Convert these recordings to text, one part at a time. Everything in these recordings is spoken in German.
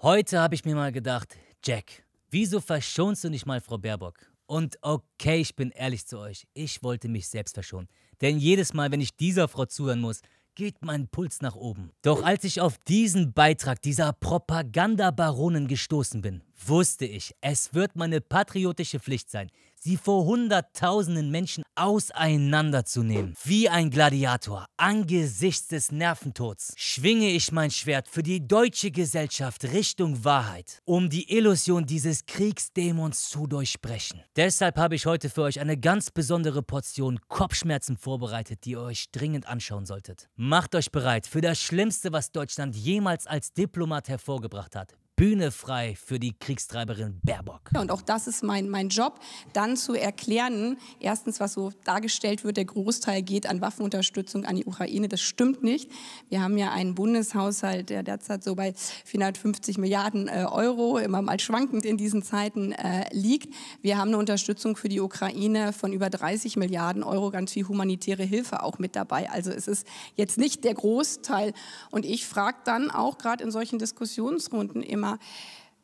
Heute habe ich mir mal gedacht, Jack, wieso verschonst du nicht mal Frau Baerbock? Und okay, ich bin ehrlich zu euch, ich wollte mich selbst verschonen. Denn jedes Mal, wenn ich dieser Frau zuhören muss, geht mein Puls nach oben. Doch als ich auf diesen Beitrag dieser Propagandabaronen gestoßen bin, wusste ich, es wird meine patriotische Pflicht sein, sie vor hunderttausenden Menschen auseinanderzunehmen. Wie ein Gladiator angesichts des Nerventods schwinge ich mein Schwert für die deutsche Gesellschaft Richtung Wahrheit, um die Illusion dieses Kriegsdämons zu durchbrechen. Deshalb habe ich heute für euch eine ganz besondere Portion Kopfschmerzen vorbereitet, die ihr euch dringend anschauen solltet. Macht euch bereit für das Schlimmste, was Deutschland jemals als Diplomat hervorgebracht hat. Bühne frei für die Kriegstreiberin Baerbock. Und auch das ist mein, mein Job, dann zu erklären, erstens, was so dargestellt wird, der Großteil geht an Waffenunterstützung an die Ukraine. Das stimmt nicht. Wir haben ja einen Bundeshaushalt, der derzeit so bei 450 Milliarden äh, Euro, immer mal schwankend in diesen Zeiten äh, liegt. Wir haben eine Unterstützung für die Ukraine von über 30 Milliarden Euro, ganz viel humanitäre Hilfe auch mit dabei. Also es ist jetzt nicht der Großteil. Und ich frage dann auch gerade in solchen Diskussionsrunden immer, Thema.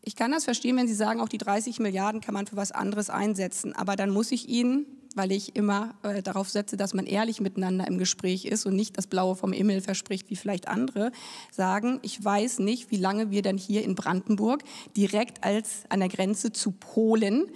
Ich kann das verstehen, wenn Sie sagen, auch die 30 Milliarden kann man für was anderes einsetzen. Aber dann muss ich Ihnen, weil ich immer äh, darauf setze, dass man ehrlich miteinander im Gespräch ist und nicht das Blaue vom Himmel verspricht, wie vielleicht andere, sagen, ich weiß nicht, wie lange wir denn hier in Brandenburg direkt als an der Grenze zu Polen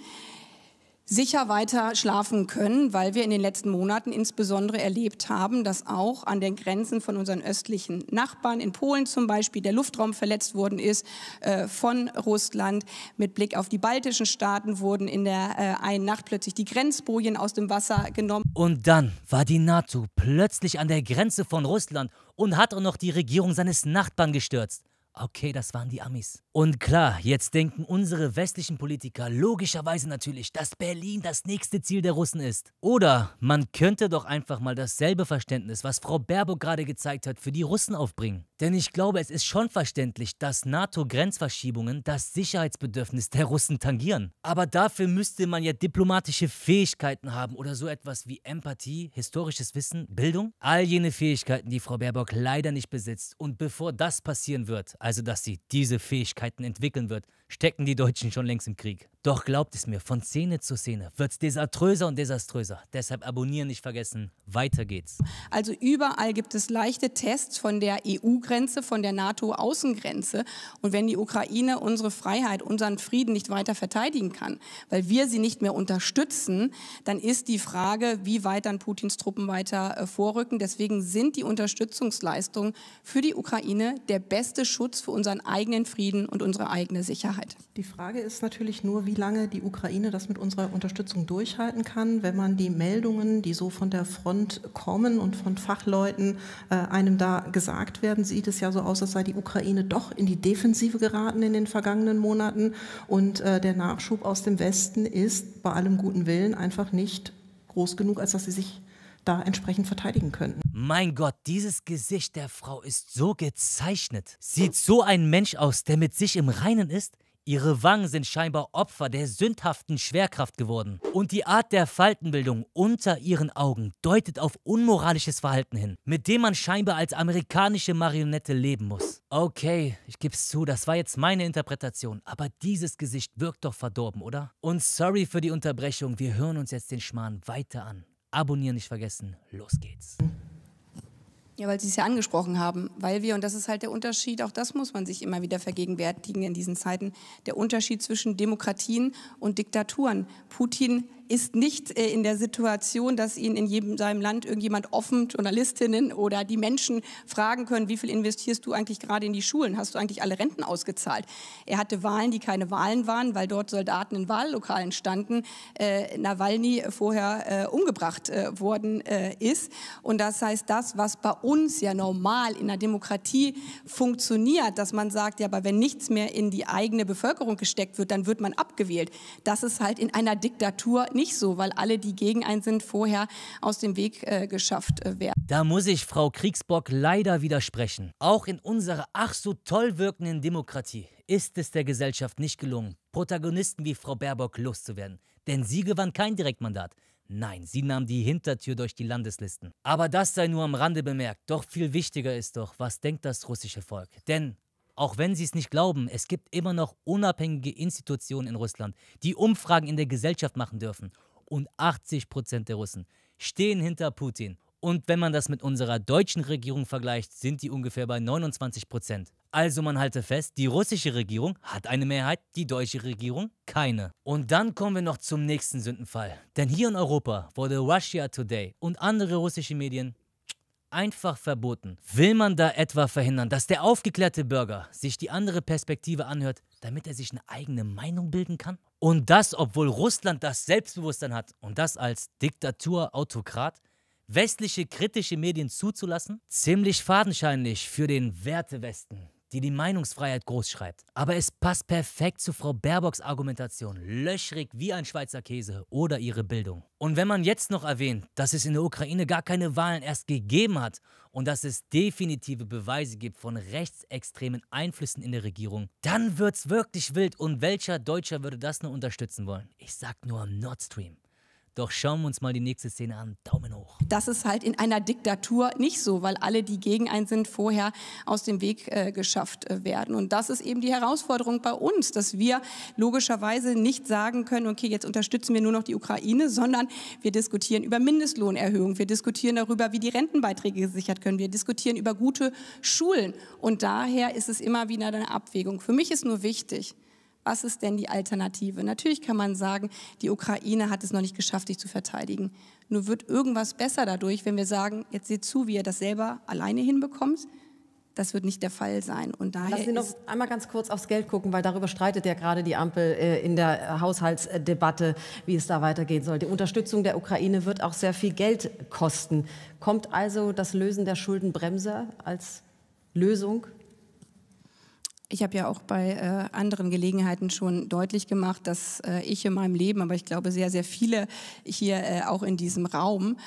sicher weiter schlafen können, weil wir in den letzten Monaten insbesondere erlebt haben, dass auch an den Grenzen von unseren östlichen Nachbarn, in Polen zum Beispiel, der Luftraum verletzt worden ist äh, von Russland. Mit Blick auf die baltischen Staaten wurden in der äh, einen Nacht plötzlich die Grenzbojen aus dem Wasser genommen. Und dann war die NATO plötzlich an der Grenze von Russland und hat auch noch die Regierung seines Nachbarn gestürzt okay, das waren die Amis. Und klar, jetzt denken unsere westlichen Politiker logischerweise natürlich, dass Berlin das nächste Ziel der Russen ist. Oder man könnte doch einfach mal dasselbe Verständnis, was Frau Baerbock gerade gezeigt hat, für die Russen aufbringen. Denn ich glaube, es ist schon verständlich, dass NATO-Grenzverschiebungen das Sicherheitsbedürfnis der Russen tangieren. Aber dafür müsste man ja diplomatische Fähigkeiten haben oder so etwas wie Empathie, historisches Wissen, Bildung. All jene Fähigkeiten, die Frau Baerbock leider nicht besitzt. Und bevor das passieren wird, also dass sie diese Fähigkeiten entwickeln wird, stecken die Deutschen schon längst im Krieg. Doch glaubt es mir, von Szene zu Szene wird es desaströser und desaströser. Deshalb abonnieren nicht vergessen. Weiter geht's. Also überall gibt es leichte Tests von der EU-Grenze, von der NATO-Außengrenze. Und wenn die Ukraine unsere Freiheit, unseren Frieden nicht weiter verteidigen kann, weil wir sie nicht mehr unterstützen, dann ist die Frage, wie weit dann Putins Truppen weiter äh, vorrücken. Deswegen sind die Unterstützungsleistungen für die Ukraine der beste Schutz für unseren eigenen Frieden und unsere eigene Sicherheit. Die Frage ist natürlich nur, wie lange die Ukraine das mit unserer Unterstützung durchhalten kann, wenn man die Meldungen, die so von der Front kommen und von Fachleuten äh, einem da gesagt werden, sieht es ja so aus, als sei die Ukraine doch in die Defensive geraten in den vergangenen Monaten und äh, der Nachschub aus dem Westen ist bei allem guten Willen einfach nicht groß genug, als dass sie sich da entsprechend verteidigen könnten. Mein Gott, dieses Gesicht der Frau ist so gezeichnet. Sieht so ein Mensch aus, der mit sich im Reinen ist? Ihre Wangen sind scheinbar Opfer der sündhaften Schwerkraft geworden. Und die Art der Faltenbildung unter ihren Augen deutet auf unmoralisches Verhalten hin, mit dem man scheinbar als amerikanische Marionette leben muss. Okay, ich geb's zu, das war jetzt meine Interpretation, aber dieses Gesicht wirkt doch verdorben, oder? Und sorry für die Unterbrechung, wir hören uns jetzt den Schmarrn weiter an. Abonnieren nicht vergessen, los geht's. Ja, weil Sie es ja angesprochen haben, weil wir, und das ist halt der Unterschied, auch das muss man sich immer wieder vergegenwärtigen in diesen Zeiten, der Unterschied zwischen Demokratien und Diktaturen. Putin ist nicht äh, in der Situation, dass ihn in jedem seinem Land irgendjemand offen, Journalistinnen oder die Menschen fragen können, wie viel investierst du eigentlich gerade in die Schulen? Hast du eigentlich alle Renten ausgezahlt? Er hatte Wahlen, die keine Wahlen waren, weil dort Soldaten in Wahllokalen standen, äh, Nawalny vorher äh, umgebracht äh, worden äh, ist. Und das heißt, das, was bei uns ja normal in der Demokratie funktioniert, dass man sagt, ja, aber wenn nichts mehr in die eigene Bevölkerung gesteckt wird, dann wird man abgewählt. Das ist halt in einer Diktatur nicht nicht so, weil alle, die gegen einen sind, vorher aus dem Weg äh, geschafft äh, werden. Da muss ich Frau Kriegsbock leider widersprechen. Auch in unserer ach so toll wirkenden Demokratie ist es der Gesellschaft nicht gelungen, Protagonisten wie Frau Baerbock loszuwerden. Denn sie gewann kein Direktmandat. Nein, sie nahm die Hintertür durch die Landeslisten. Aber das sei nur am Rande bemerkt. Doch viel wichtiger ist doch, was denkt das russische Volk. Denn auch wenn sie es nicht glauben, es gibt immer noch unabhängige Institutionen in Russland, die Umfragen in der Gesellschaft machen dürfen. Und 80 der Russen stehen hinter Putin. Und wenn man das mit unserer deutschen Regierung vergleicht, sind die ungefähr bei 29 Also man halte fest, die russische Regierung hat eine Mehrheit, die deutsche Regierung keine. Und dann kommen wir noch zum nächsten Sündenfall. Denn hier in Europa wurde Russia Today und andere russische Medien einfach verboten. Will man da etwa verhindern, dass der aufgeklärte Bürger sich die andere Perspektive anhört, damit er sich eine eigene Meinung bilden kann? Und das, obwohl Russland das Selbstbewusstsein hat und das als Diktatur, Autokrat, westliche kritische Medien zuzulassen? Ziemlich fadenscheinlich für den Wertewesten die die Meinungsfreiheit großschreibt. Aber es passt perfekt zu Frau Baerbocks Argumentation, löchrig wie ein Schweizer Käse oder ihre Bildung. Und wenn man jetzt noch erwähnt, dass es in der Ukraine gar keine Wahlen erst gegeben hat und dass es definitive Beweise gibt von rechtsextremen Einflüssen in der Regierung, dann wird's wirklich wild und welcher Deutscher würde das nur unterstützen wollen? Ich sag nur Nord Stream. Doch schauen wir uns mal die nächste Szene an. Daumen hoch. Das ist halt in einer Diktatur nicht so, weil alle, die gegen einen sind, vorher aus dem Weg äh, geschafft äh, werden. Und das ist eben die Herausforderung bei uns, dass wir logischerweise nicht sagen können, okay, jetzt unterstützen wir nur noch die Ukraine, sondern wir diskutieren über Mindestlohnerhöhung, wir diskutieren darüber, wie die Rentenbeiträge gesichert können, wir diskutieren über gute Schulen. Und daher ist es immer wieder eine Abwägung. Für mich ist nur wichtig, was ist denn die Alternative? Natürlich kann man sagen, die Ukraine hat es noch nicht geschafft, sich zu verteidigen. Nur wird irgendwas besser dadurch, wenn wir sagen, jetzt seht zu, wie ihr das selber alleine hinbekommt. Das wird nicht der Fall sein. Und daher Lassen Sie noch einmal ganz kurz aufs Geld gucken, weil darüber streitet ja gerade die Ampel äh, in der Haushaltsdebatte, wie es da weitergehen soll. Die Unterstützung der Ukraine wird auch sehr viel Geld kosten. Kommt also das Lösen der Schuldenbremse als Lösung ich habe ja auch bei äh, anderen Gelegenheiten schon deutlich gemacht, dass äh, ich in meinem Leben, aber ich glaube sehr, sehr viele hier äh, auch in diesem Raum,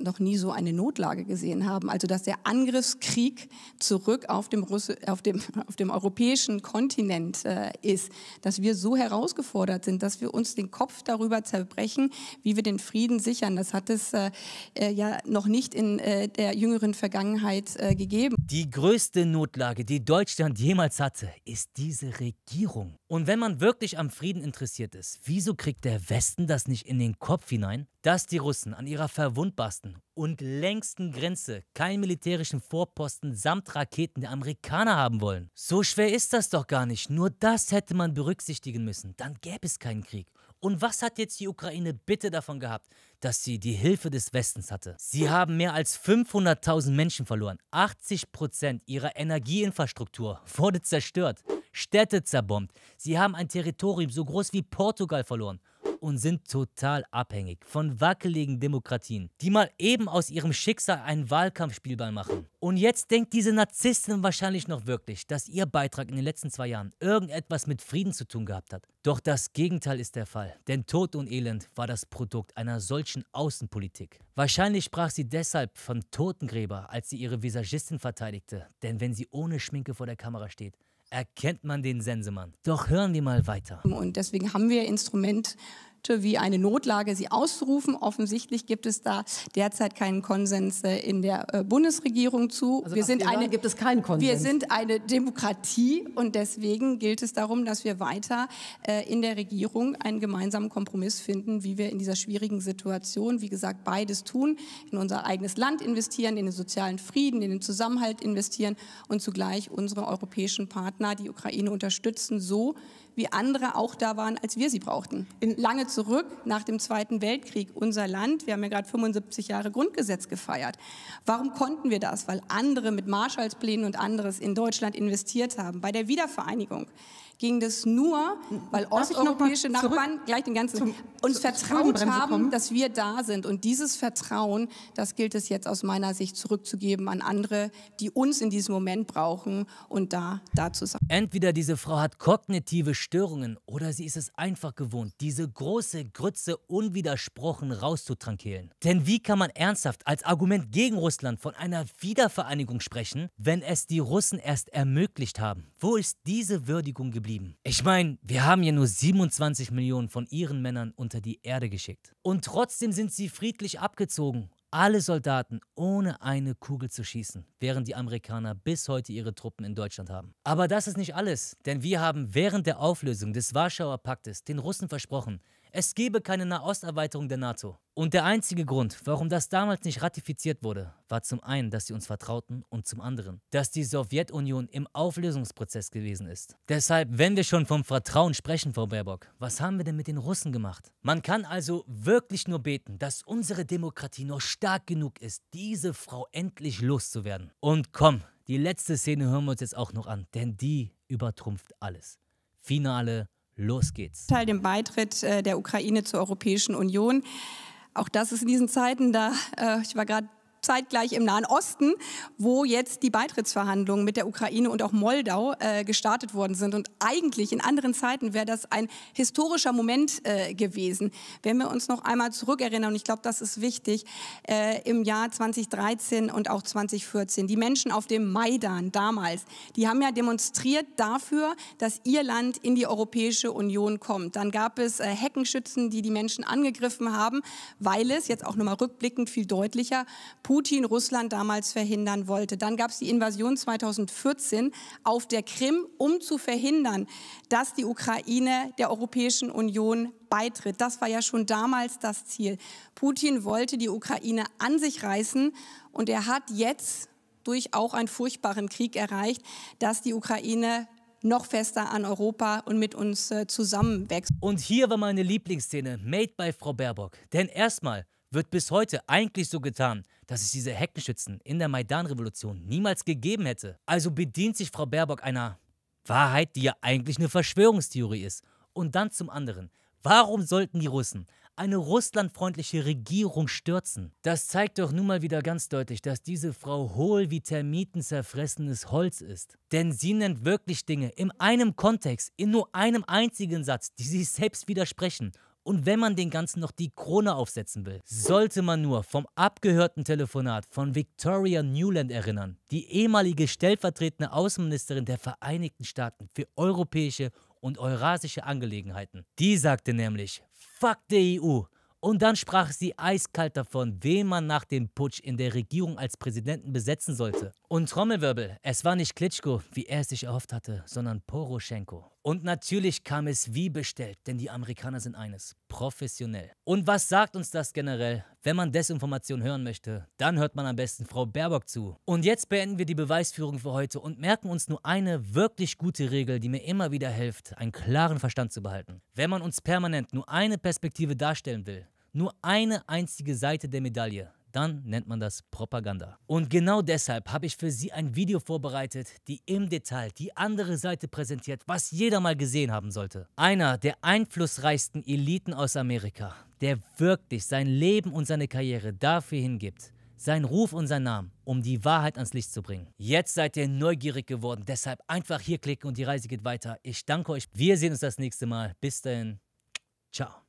noch nie so eine Notlage gesehen haben. Also dass der Angriffskrieg zurück auf dem, Russ auf dem, auf dem europäischen Kontinent äh, ist, dass wir so herausgefordert sind, dass wir uns den Kopf darüber zerbrechen, wie wir den Frieden sichern. Das hat es äh, äh ja noch nicht in äh, der jüngeren Vergangenheit äh, gegeben. Die größte Notlage, die Deutschland jemals hatte, ist diese Regierung. Und wenn man wirklich am Frieden interessiert ist, wieso kriegt der Westen das nicht in den Kopf hinein, dass die Russen an ihrer verwundbarsten nördlichsten und längsten Grenze keinen militärischen Vorposten samt Raketen der Amerikaner haben wollen. So schwer ist das doch gar nicht. Nur das hätte man berücksichtigen müssen. Dann gäbe es keinen Krieg. Und was hat jetzt die Ukraine bitte davon gehabt, dass sie die Hilfe des Westens hatte? Sie haben mehr als 500.000 Menschen verloren. 80% Prozent ihrer Energieinfrastruktur wurde zerstört, Städte zerbombt. Sie haben ein Territorium so groß wie Portugal verloren und sind total abhängig von wackeligen Demokratien, die mal eben aus ihrem Schicksal einen Wahlkampfspielball machen. Und jetzt denkt diese Narzisstin wahrscheinlich noch wirklich, dass ihr Beitrag in den letzten zwei Jahren irgendetwas mit Frieden zu tun gehabt hat. Doch das Gegenteil ist der Fall, denn Tod und Elend war das Produkt einer solchen Außenpolitik. Wahrscheinlich sprach sie deshalb von Totengräber, als sie ihre Visagistin verteidigte, denn wenn sie ohne Schminke vor der Kamera steht, erkennt man den Sensemann. Doch hören wir mal weiter. Und deswegen haben wir Instrument wie eine Notlage sie auszurufen. Offensichtlich gibt es da derzeit keinen Konsens äh, in der äh, Bundesregierung zu. Also wir sind eine, gibt es keinen Konsens. Wir sind eine Demokratie und deswegen gilt es darum, dass wir weiter äh, in der Regierung einen gemeinsamen Kompromiss finden, wie wir in dieser schwierigen Situation, wie gesagt, beides tun, in unser eigenes Land investieren, in den sozialen Frieden, in den Zusammenhalt investieren und zugleich unsere europäischen Partner, die Ukraine unterstützen, so wie andere auch da waren, als wir sie brauchten. Lange zurück, nach dem Zweiten Weltkrieg, unser Land, wir haben ja gerade 75 Jahre Grundgesetz gefeiert. Warum konnten wir das? Weil andere mit Marshallsplänen und anderes in Deutschland investiert haben. Bei der Wiedervereinigung ging das nur, weil Darf osteuropäische Nachbarn gleich den ganzen zum, uns zu, vertraut haben, dass wir da sind. Und dieses Vertrauen, das gilt es jetzt aus meiner Sicht zurückzugeben an andere, die uns in diesem Moment brauchen und da, da zu sein. Entweder diese Frau hat kognitive Störungen oder sie ist es einfach gewohnt, diese große Grütze unwidersprochen rauszutrankehlen. Denn wie kann man ernsthaft als Argument gegen Russland von einer Wiedervereinigung sprechen, wenn es die Russen erst ermöglicht haben? Wo ist diese Würdigung geblieben? Ich meine, wir haben ja nur 27 Millionen von ihren Männern unter die Erde geschickt. Und trotzdem sind sie friedlich abgezogen alle Soldaten ohne eine Kugel zu schießen, während die Amerikaner bis heute ihre Truppen in Deutschland haben. Aber das ist nicht alles, denn wir haben während der Auflösung des Warschauer Paktes den Russen versprochen, es gebe keine Nahosterweiterung der NATO. Und der einzige Grund, warum das damals nicht ratifiziert wurde, war zum einen, dass sie uns vertrauten und zum anderen, dass die Sowjetunion im Auflösungsprozess gewesen ist. Deshalb, wenn wir schon vom Vertrauen sprechen, Frau Baerbock, was haben wir denn mit den Russen gemacht? Man kann also wirklich nur beten, dass unsere Demokratie noch stark genug ist, diese Frau endlich loszuwerden. Und komm, die letzte Szene hören wir uns jetzt auch noch an, denn die übertrumpft alles. Finale, los geht's. Teil dem Beitritt äh, der Ukraine zur Europäischen Union auch das ist in diesen Zeiten da, äh, ich war gerade zeitgleich im Nahen Osten, wo jetzt die Beitrittsverhandlungen mit der Ukraine und auch Moldau äh, gestartet worden sind. Und eigentlich in anderen Zeiten wäre das ein historischer Moment äh, gewesen. Wenn wir uns noch einmal zurückerinnern, und ich glaube, das ist wichtig, äh, im Jahr 2013 und auch 2014, die Menschen auf dem Maidan damals, die haben ja demonstriert dafür, dass ihr Land in die Europäische Union kommt. Dann gab es äh, Heckenschützen, die die Menschen angegriffen haben, weil es jetzt auch nochmal rückblickend viel deutlicher Putin Russland damals verhindern wollte. Dann gab es die Invasion 2014 auf der Krim, um zu verhindern, dass die Ukraine der Europäischen Union beitritt. Das war ja schon damals das Ziel. Putin wollte die Ukraine an sich reißen und er hat jetzt durch auch einen furchtbaren Krieg erreicht, dass die Ukraine noch fester an Europa und mit uns äh, zusammenwächst. Und hier war meine Lieblingsszene, made by Frau Baerbock. Denn erstmal wird bis heute eigentlich so getan, dass es diese Heckenschützen in der Maidan-Revolution niemals gegeben hätte. Also bedient sich Frau Baerbock einer Wahrheit, die ja eigentlich eine Verschwörungstheorie ist. Und dann zum anderen, warum sollten die Russen eine russlandfreundliche Regierung stürzen? Das zeigt doch nun mal wieder ganz deutlich, dass diese Frau hohl wie Termiten zerfressenes Holz ist. Denn sie nennt wirklich Dinge in einem Kontext, in nur einem einzigen Satz, die sich selbst widersprechen und wenn man den Ganzen noch die Krone aufsetzen will, sollte man nur vom abgehörten Telefonat von Victoria Newland erinnern, die ehemalige stellvertretende Außenministerin der Vereinigten Staaten für europäische und eurasische Angelegenheiten. Die sagte nämlich, fuck die EU. Und dann sprach sie eiskalt davon, wen man nach dem Putsch in der Regierung als Präsidenten besetzen sollte. Und Trommelwirbel, es war nicht Klitschko, wie er es sich erhofft hatte, sondern Poroschenko. Und natürlich kam es wie bestellt, denn die Amerikaner sind eines, professionell. Und was sagt uns das generell? Wenn man Desinformation hören möchte, dann hört man am besten Frau Baerbock zu. Und jetzt beenden wir die Beweisführung für heute und merken uns nur eine wirklich gute Regel, die mir immer wieder hilft, einen klaren Verstand zu behalten. Wenn man uns permanent nur eine Perspektive darstellen will, nur eine einzige Seite der Medaille, dann nennt man das Propaganda. Und genau deshalb habe ich für Sie ein Video vorbereitet, die im Detail die andere Seite präsentiert, was jeder mal gesehen haben sollte. Einer der einflussreichsten Eliten aus Amerika, der wirklich sein Leben und seine Karriere dafür hingibt, seinen Ruf und seinen Namen, um die Wahrheit ans Licht zu bringen. Jetzt seid ihr neugierig geworden, deshalb einfach hier klicken und die Reise geht weiter. Ich danke euch. Wir sehen uns das nächste Mal. Bis dahin. Ciao.